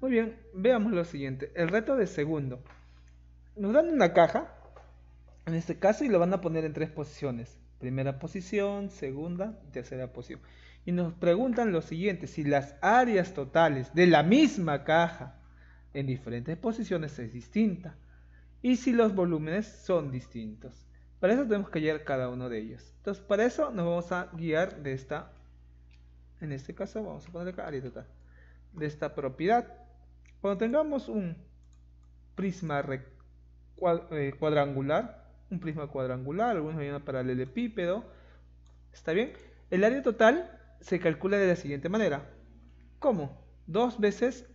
Muy bien, veamos lo siguiente. El reto de segundo. Nos dan una caja, en este caso, y lo van a poner en tres posiciones. Primera posición, segunda y tercera posición. Y nos preguntan lo siguiente, si las áreas totales de la misma caja en diferentes posiciones es distinta y si los volúmenes son distintos. Para eso tenemos que hallar cada uno de ellos. Entonces, para eso nos vamos a guiar de esta, en este caso vamos a poner acá área total, de esta propiedad cuando tengamos un prisma eh, cuadrangular, un prisma cuadrangular, algunos llaman paralelepípedo, ¿está bien? El área total se calcula de la siguiente manera. ¿Cómo? Dos veces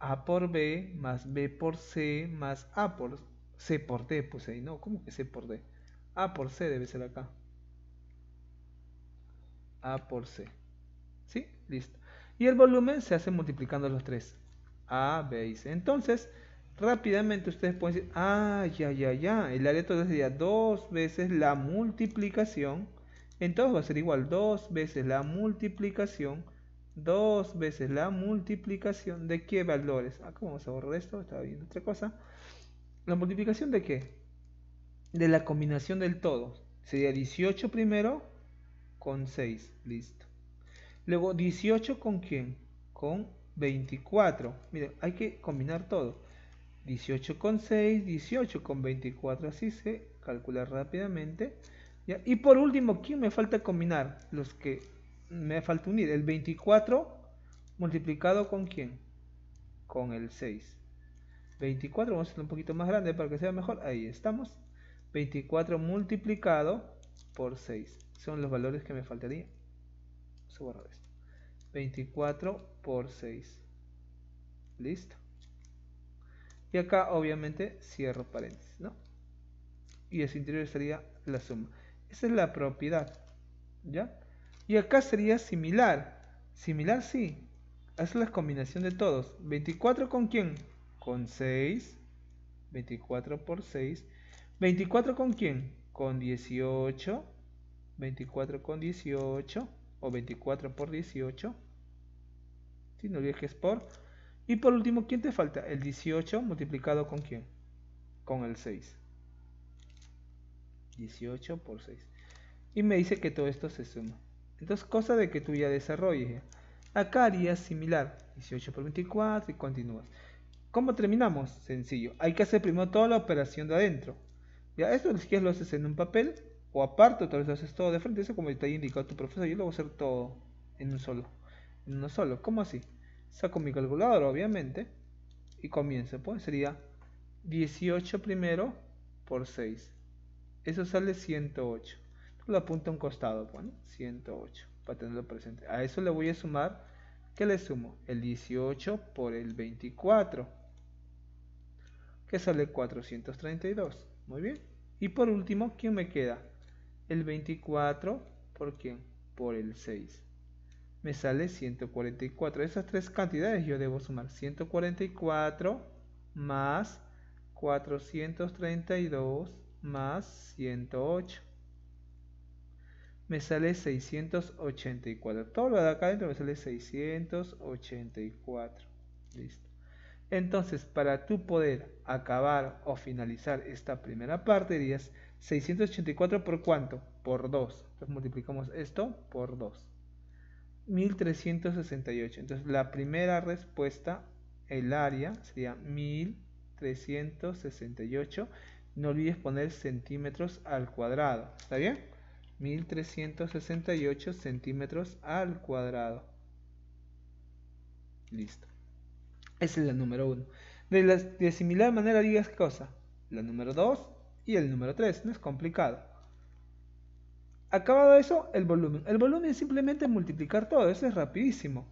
A por B más B por C más A por C por D, pues ahí no, ¿cómo que C por D? A por C debe ser acá. A por C. ¿Sí? Listo. Y el volumen se hace multiplicando los tres. A, veis, Entonces, rápidamente ustedes pueden decir, ah, ya, ya, ya. El área sería dos veces la multiplicación. Entonces va a ser igual dos veces la multiplicación. Dos veces la multiplicación de qué valores. Acá ah, vamos a borrar esto, estaba viendo otra cosa. ¿La multiplicación de qué? De la combinación del todo. Sería 18 primero con 6. Listo. Luego 18 con quién? Con 24. Miren, hay que combinar todo. 18 con 6, 18 con 24, así se calcula rápidamente. Y por último, ¿quién me falta combinar? Los que me falta unir. El 24 multiplicado con quién? Con el 6. 24, vamos a hacerlo un poquito más grande para que sea mejor. Ahí estamos. 24 multiplicado por 6. Son los valores que me faltarían. Vamos a borrar esto. 24 por 6. Listo. Y acá obviamente cierro paréntesis, ¿no? Y ese interior sería la suma. Esa es la propiedad, ¿ya? Y acá sería similar. Similar sí. es la combinación de todos. 24 con quién? Con 6. 24 por 6. 24 con quién? Con 18. 24 con 18 o 24 por 18. Si no olvides por. Y por último, ¿quién te falta? El 18 multiplicado con quién? Con el 6. 18 por 6. Y me dice que todo esto se suma. Entonces, cosa de que tú ya desarrolles. ¿eh? Acá harías similar. 18 por 24 y continúas. ¿Cómo terminamos? Sencillo. Hay que hacer primero toda la operación de adentro. Ya, esto si lo haces en un papel o aparte, tal vez haces todo de frente, eso como te ha indicado tu profesor. Yo lo voy a hacer todo en un solo. En uno solo. ¿Cómo así? Saco mi calculador, obviamente. Y comienzo. Pues sería 18 primero por 6. Eso sale 108. Lo apunto a un costado, bueno, pues, 108, para tenerlo presente. A eso le voy a sumar, ¿qué le sumo? El 18 por el 24, que sale 432. Muy bien. Y por último, ¿quién me queda? El 24, ¿por quién? Por el 6. Me sale 144. Esas tres cantidades yo debo sumar. 144 más 432 más 108 me sale 684. Todo lo de acá adentro me sale 684. Listo. Entonces, para tú poder acabar o finalizar esta primera parte, dirías 684 por cuánto? Por 2. Entonces multiplicamos esto por 2. 1368. Entonces la primera respuesta, el área, sería 1368. No olvides poner centímetros al cuadrado. ¿Está bien? 1368 centímetros al cuadrado. Listo. Esa es la número 1. De, de, similar manera digas cosa. La número 2 y el número 3, no es complicado. Acabado eso, el volumen. El volumen es simplemente multiplicar todo, eso es rapidísimo.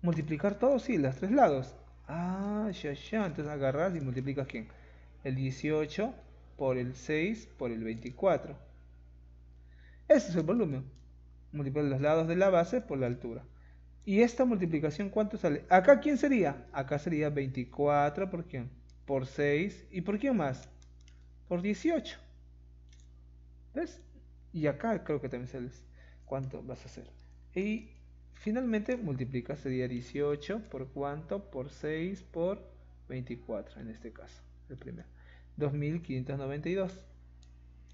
Multiplicar todo, sí, los tres lados. Ah, ya, ya, entonces agarras y multiplicas quién? El 18 por el 6 por el 24. Ese es el volumen. Multiplicar los lados de la base por la altura. Y esta multiplicación, ¿cuánto sale? ¿Acá quién sería? Acá sería 24 por quién? Por 6. ¿Y por quién más? por 18. ¿Ves? Y acá creo que también sales cuánto vas a hacer. Y finalmente multiplica, sería 18 por cuánto, por 6, por 24 en este caso, el primero. 2592.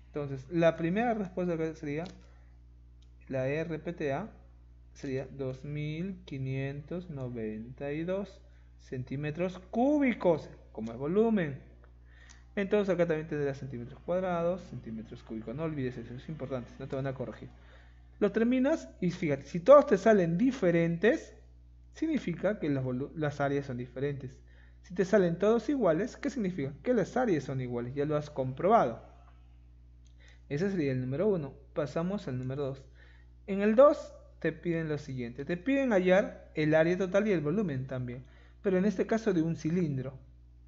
Entonces, la primera respuesta que sería la RPTA sería 2592 centímetros cúbicos, como el volumen. Entonces acá también tendrás centímetros cuadrados, centímetros cúbicos. No olvides eso, es importante, no te van a corregir. Lo terminas y fíjate, si todos te salen diferentes, significa que las, áreas son diferentes. Si te salen todos iguales, ¿qué significa? Que las áreas son iguales, ya lo has comprobado. Ese sería el número 1. Pasamos al número 2. En el 2 te piden lo siguiente. Te piden hallar el área total y el volumen también. Pero en este caso de un cilindro.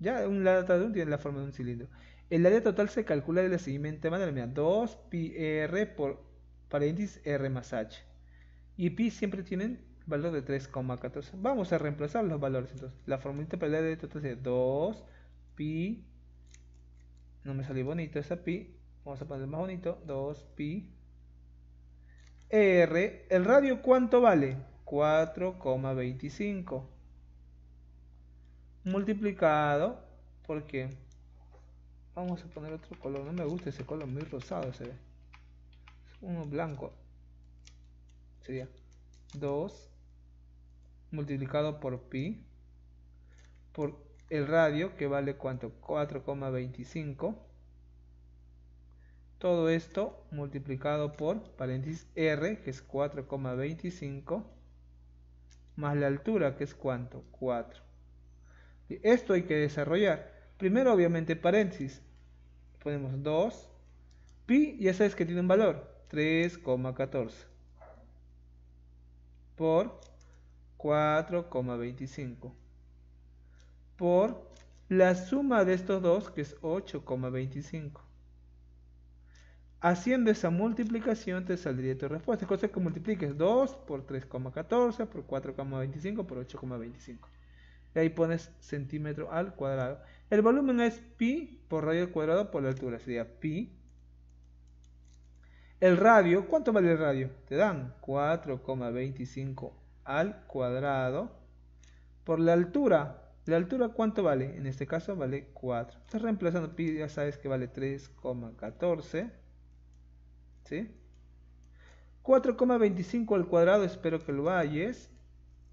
Ya, un lado de un tiene la forma de un cilindro. El área total se calcula de la siguiente manera. 2 pi r por paréntesis r más h. Y pi siempre tienen valor de 3,14. Vamos a reemplazar los valores. Entonces, la formulita para el área total es 2 pi. No me salió bonito esa pi. Vamos a poner más bonito. 2 pi r. ¿El radio cuánto vale? 4,25 multiplicado porque vamos a poner otro color no me gusta ese color muy rosado se ve uno blanco sería 2 multiplicado por pi por el radio que vale cuánto 4,25 todo esto multiplicado por paréntesis r que es 4,25 más la altura que es cuánto 4 esto hay que desarrollar. Primero, obviamente, paréntesis. Ponemos 2. Pi, ya sabes que tiene un valor. 3,14. Por 4,25. Por la suma de estos dos, que es 8,25. Haciendo esa multiplicación te saldría tu respuesta. Cosa que multipliques 2 por 3,14, por 4,25, por 8,25. Y ahí pones centímetro al cuadrado. El volumen es pi por radio al cuadrado por la altura. Sería pi. El radio, ¿cuánto vale el radio? Te dan 4,25 al cuadrado por la altura. ¿La altura cuánto vale? En este caso vale 4. Estás reemplazando pi, ya sabes que vale 3,14. ¿Sí? 4,25 al cuadrado, espero que lo halles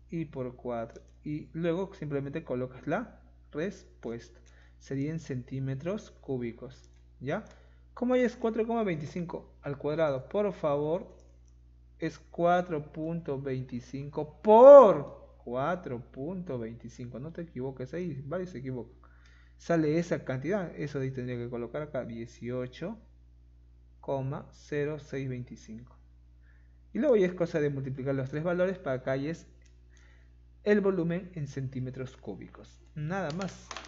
y por 4 y luego simplemente colocas la respuesta sería en centímetros cúbicos ya como ya es 4,25 al cuadrado por favor es 4.25 por 4.25 no te equivoques ahí varios se equivoca sale esa cantidad eso ahí tendría que colocar acá 18,0625 y luego ya es cosa de multiplicar los tres valores para es el volumen en centímetros cúbicos. Nada más.